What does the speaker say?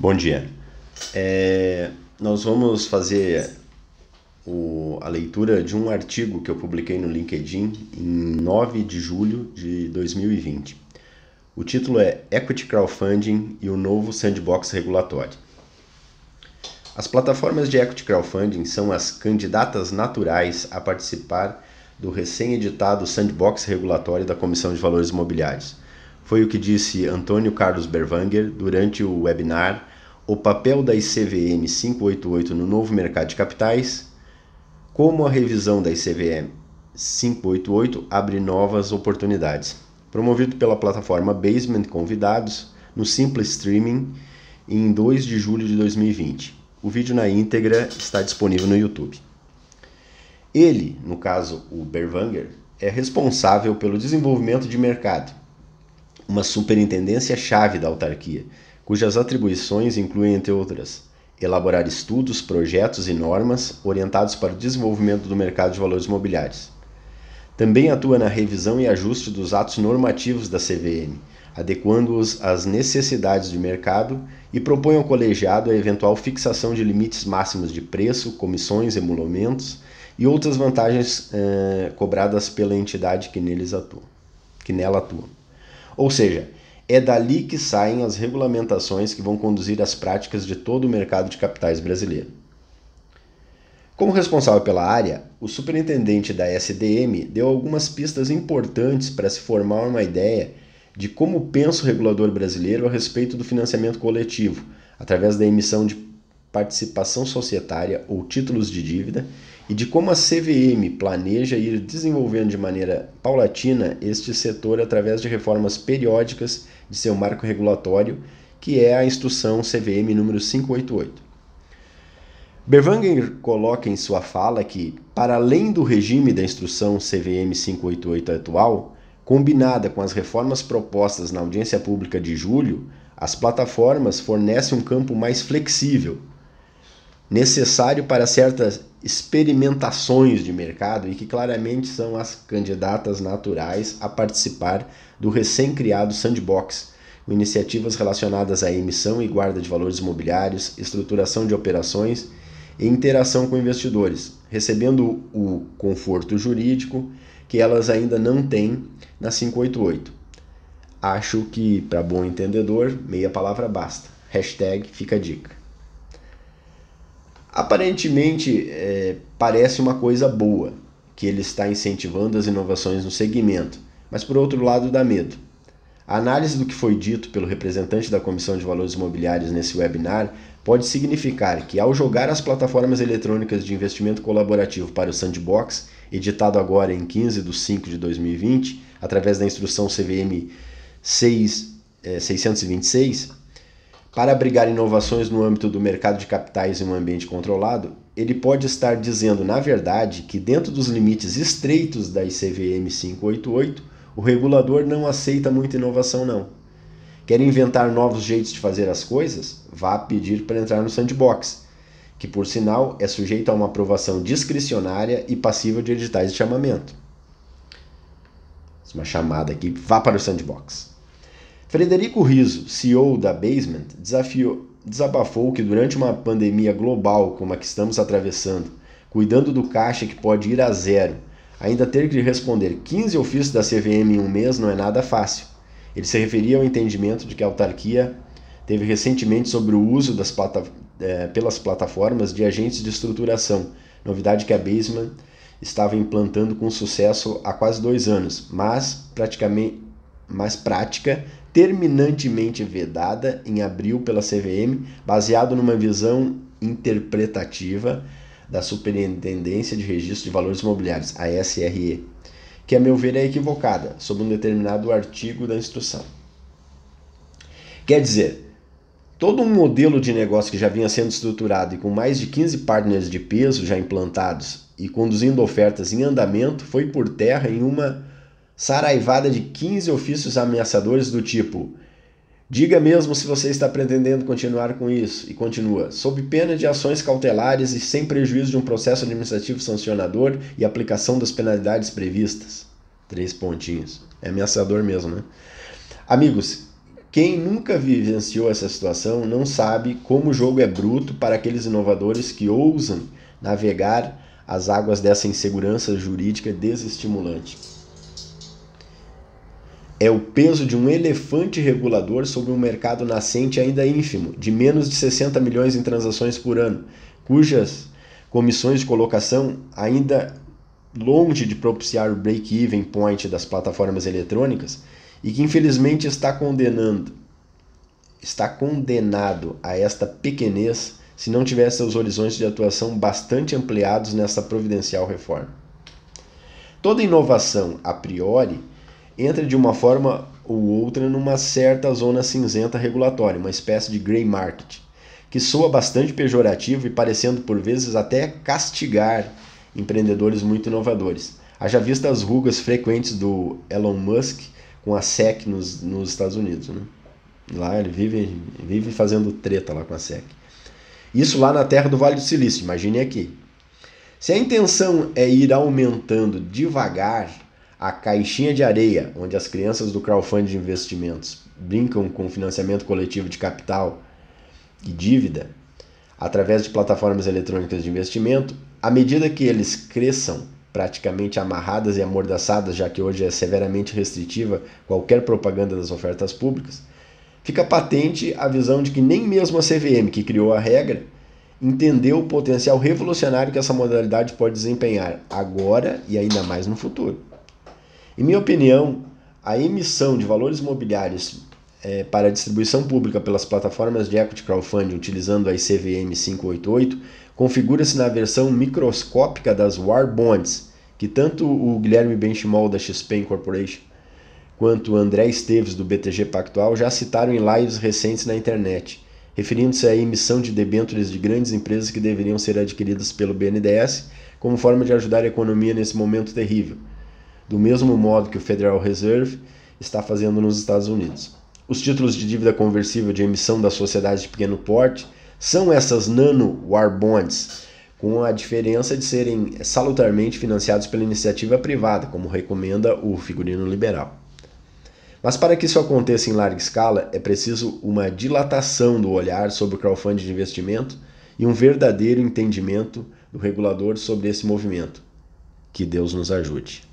Bom dia. É, nós vamos fazer o, a leitura de um artigo que eu publiquei no LinkedIn em 9 de julho de 2020. O título é Equity Crowdfunding e o novo sandbox regulatório. As plataformas de equity crowdfunding são as candidatas naturais a participar do recém-editado sandbox regulatório da Comissão de Valores Imobiliários foi o que disse Antônio Carlos Berwanger durante o webinar O papel da ICVM 588 no novo mercado de capitais, como a revisão da ICVM 588 abre novas oportunidades. Promovido pela plataforma Basement Convidados no Simple Streaming em 2 de julho de 2020. O vídeo na íntegra está disponível no YouTube. Ele, no caso o Berwanger, é responsável pelo desenvolvimento de mercado uma superintendência-chave da autarquia, cujas atribuições incluem, entre outras, elaborar estudos, projetos e normas orientados para o desenvolvimento do mercado de valores mobiliários. Também atua na revisão e ajuste dos atos normativos da CVM, adequando-os às necessidades de mercado e propõe ao colegiado a eventual fixação de limites máximos de preço, comissões, emolumentos e outras vantagens eh, cobradas pela entidade que, neles atua, que nela atua. Ou seja, é dali que saem as regulamentações que vão conduzir as práticas de todo o mercado de capitais brasileiro. Como responsável pela área, o superintendente da SDM deu algumas pistas importantes para se formar uma ideia de como pensa o regulador brasileiro a respeito do financiamento coletivo, através da emissão de participação societária ou títulos de dívida e de como a CVM planeja ir desenvolvendo de maneira paulatina este setor através de reformas periódicas de seu marco regulatório, que é a instrução CVM número 588. Berwanger coloca em sua fala que, para além do regime da instrução CVM 588 atual, combinada com as reformas propostas na audiência pública de julho, as plataformas fornecem um campo mais flexível necessário para certas experimentações de mercado e que claramente são as candidatas naturais a participar do recém-criado Sandbox, com iniciativas relacionadas à emissão e guarda de valores imobiliários, estruturação de operações e interação com investidores, recebendo o conforto jurídico que elas ainda não têm na 588. Acho que, para bom entendedor, meia palavra basta. Hashtag fica a dica. Aparentemente, é, parece uma coisa boa que ele está incentivando as inovações no segmento, mas por outro lado dá medo. A análise do que foi dito pelo representante da Comissão de Valores Imobiliários nesse webinar pode significar que, ao jogar as plataformas eletrônicas de investimento colaborativo para o sandbox, editado agora em 15 de 5 de 2020, através da instrução CVM 6, 626, para abrigar inovações no âmbito do mercado de capitais em um ambiente controlado, ele pode estar dizendo, na verdade, que dentro dos limites estreitos da ICVM 588, o regulador não aceita muita inovação não. Quer inventar novos jeitos de fazer as coisas? Vá pedir para entrar no sandbox, que por sinal é sujeito a uma aprovação discricionária e passível de editais de chamamento. É uma chamada aqui, vá para o sandbox. Frederico Riso, CEO da Basement, desafiou, desabafou que durante uma pandemia global como a que estamos atravessando, cuidando do caixa que pode ir a zero, ainda ter que responder 15 ofícios da CVM em um mês não é nada fácil. Ele se referia ao entendimento de que a autarquia teve recentemente sobre o uso das plata é, pelas plataformas de agentes de estruturação, novidade que a Basement estava implantando com sucesso há quase dois anos, mas praticamente mais prática terminantemente vedada em abril pela CVM, baseado numa visão interpretativa da Superintendência de Registro de Valores Imobiliários, a SRE, que a meu ver é equivocada sobre um determinado artigo da instrução. Quer dizer, todo um modelo de negócio que já vinha sendo estruturado e com mais de 15 partners de peso já implantados e conduzindo ofertas em andamento foi por terra em uma saraivada de 15 ofícios ameaçadores do tipo: Diga mesmo se você está pretendendo continuar com isso. E continua: sob pena de ações cautelares e sem prejuízo de um processo administrativo sancionador e aplicação das penalidades previstas. Três pontinhos. É ameaçador mesmo, né? Amigos, quem nunca vivenciou essa situação não sabe como o jogo é bruto para aqueles inovadores que ousam navegar as águas dessa insegurança jurídica desestimulante é o peso de um elefante regulador sobre um mercado nascente ainda ínfimo, de menos de 60 milhões em transações por ano, cujas comissões de colocação ainda longe de propiciar o break-even point das plataformas eletrônicas e que infelizmente está condenando está condenado a esta pequenez se não tiver seus horizontes de atuação bastante ampliados nessa providencial reforma. Toda inovação a priori entra de uma forma ou outra numa certa zona cinzenta regulatória, uma espécie de grey market, que soa bastante pejorativo e parecendo por vezes até castigar empreendedores muito inovadores. Haja vista as rugas frequentes do Elon Musk com a SEC nos, nos Estados Unidos. Né? Lá ele vive, vive fazendo treta lá com a SEC. Isso lá na terra do Vale do Silício, imagine aqui. Se a intenção é ir aumentando devagar a Caixinha de Areia, onde as crianças do crowdfunding de investimentos brincam com financiamento coletivo de capital e dívida através de plataformas eletrônicas de investimento, à medida que eles cresçam, praticamente amarradas e amordaçadas, já que hoje é severamente restritiva qualquer propaganda das ofertas públicas, fica patente a visão de que nem mesmo a CVM, que criou a regra, entendeu o potencial revolucionário que essa modalidade pode desempenhar agora e ainda mais no futuro. Em minha opinião, a emissão de valores imobiliários é, para distribuição pública pelas plataformas de equity crowdfunding utilizando a ICVM 588 configura-se na versão microscópica das War Bonds, que tanto o Guilherme Benchimol da XP Incorporation quanto o André Esteves do BTG Pactual já citaram em lives recentes na internet, referindo-se à emissão de debêntures de grandes empresas que deveriam ser adquiridas pelo BNDES como forma de ajudar a economia nesse momento terrível do mesmo modo que o Federal Reserve está fazendo nos Estados Unidos. Os títulos de dívida conversível de emissão da sociedade de pequeno porte são essas nano war bonds, com a diferença de serem salutarmente financiados pela iniciativa privada, como recomenda o figurino liberal. Mas para que isso aconteça em larga escala, é preciso uma dilatação do olhar sobre o crowdfunding de investimento e um verdadeiro entendimento do regulador sobre esse movimento. Que Deus nos ajude.